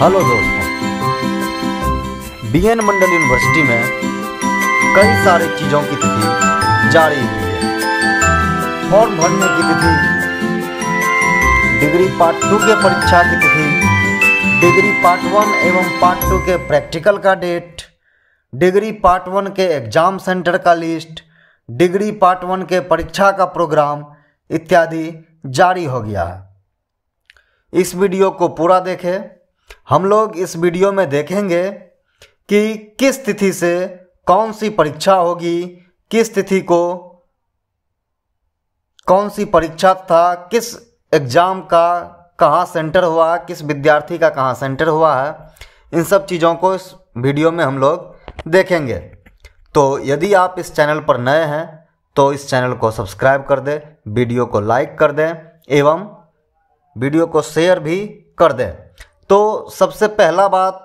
hello दोस्तों BN मंडल university में कई सारे चीज़ों की तिथि जारी हुई है फॉर्म भरने की तिथि डिग्री पार्ट टू के परीक्षा की तिथि डिग्री पार्ट वन एवं पार्ट टू के प्रैक्टिकल का डेट डिग्री पार्ट वन के एग्जाम सेंटर का लिस्ट डिग्री पार्ट वन के परीक्षा का प्रोग्राम इत्यादि जारी हो गया है इस वीडियो को पूरा देखें हम लोग इस वीडियो में देखेंगे कि किस तिथि से कौन सी परीक्षा होगी किस तिथि को कौन सी परीक्षा था किस एग्ज़ाम का कहाँ सेंटर हुआ किस विद्यार्थी का कहाँ सेंटर हुआ है इन सब चीज़ों को इस वीडियो में हम लोग देखेंगे तो यदि आप इस चैनल पर नए हैं तो इस चैनल को सब्सक्राइब कर दें वीडियो को लाइक कर दें एवं वीडियो को शेयर भी कर दें तो सबसे पहला बात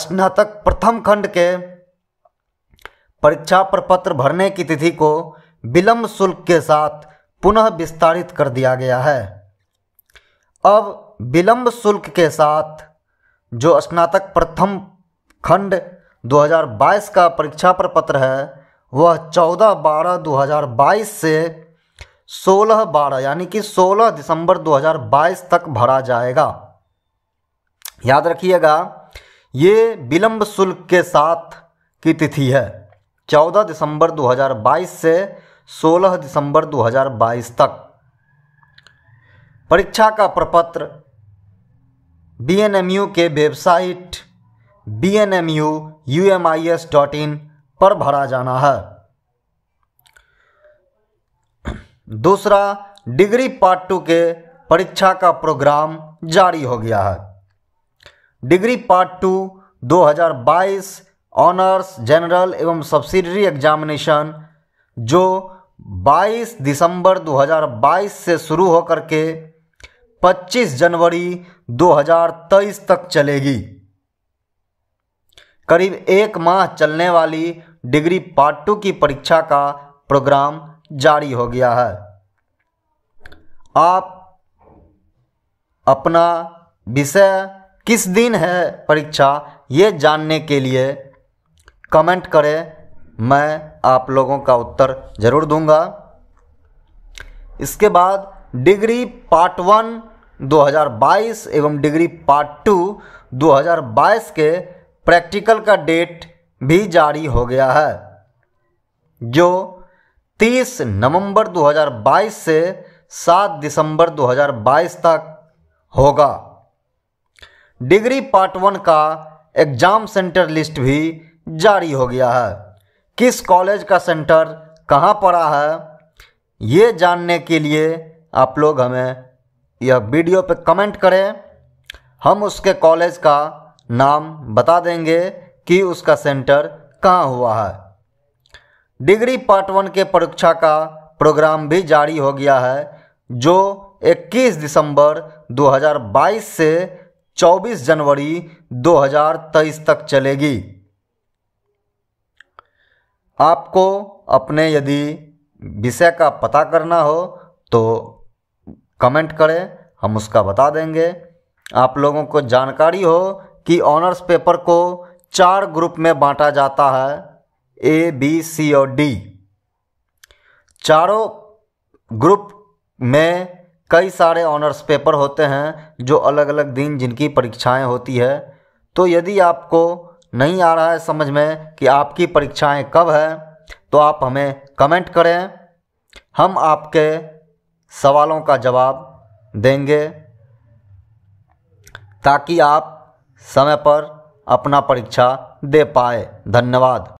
स्नातक प्रथम खंड के परीक्षा प्रपत्र भरने की तिथि को विलम्ब शुल्क के साथ पुनः विस्तारित कर दिया गया है अब विलम्ब शुल्क के साथ जो स्नातक प्रथम खंड 2022 का परीक्षा प्रपत्र है वह 14 बारह 2022 से 16 बारह यानी कि 16 दिसंबर 2022 तक भरा जाएगा याद रखिएगा ये विलंब शुल्क के साथ की तिथि है 14 दिसंबर 2022 से 16 दिसंबर 2022 तक परीक्षा का प्रपत्र बी के website B N M U U M I S dot in पर भरा जाना है दूसरा डिग्री पार्ट टू के परीक्षा का प्रोग्राम जारी हो गया है degree part two 2022 honours general एवं सब्सिडरी एग्जामिनेशन जो 22 दिसंबर 2022 से शुरू होकर के 25 जनवरी 2023 तक चलेगी करीब एक माह चलने वाली डिग्री पार्ट टू की परीक्षा का प्रोग्राम जारी हो गया है आप अपना विषय किस दिन है परीक्षा ये जानने के लिए कमेंट करें मैं आप लोगों का उत्तर ज़रूर दूंगा इसके बाद डिग्री पार्ट वन 2022 एवं डिग्री पार्ट टू 2022 के प्रैक्टिकल का डेट भी जारी हो गया है जो 30 नवंबर 2022 से 7 दिसंबर 2022 तक होगा डिग्री पार्ट वन का एग्जाम सेंटर लिस्ट भी जारी हो गया है किस कॉलेज का सेंटर कहाँ पड़ा है ये जानने के लिए आप लोग हमें यह वीडियो पर कमेंट करें हम उसके कॉलेज का नाम बता देंगे कि उसका सेंटर कहाँ हुआ है डिग्री पार्ट वन के परीक्षा का प्रोग्राम भी जारी हो गया है जो 21 दिसंबर 2022 से 24 जनवरी 2023 तक चलेगी आपको अपने यदि विषय का पता करना हो तो कमेंट करें हम उसका बता देंगे आप लोगों को जानकारी हो कि ऑनर्स पेपर को चार ग्रुप में बांटा जाता है ए बी सी और डी चारों ग्रुप में कई सारे ऑनर्स पेपर होते हैं जो अलग अलग दिन जिनकी परीक्षाएं होती है तो यदि आपको नहीं आ रहा है समझ में कि आपकी परीक्षाएं कब है तो आप हमें कमेंट करें हम आपके सवालों का जवाब देंगे ताकि आप समय पर अपना परीक्षा दे पाए धन्यवाद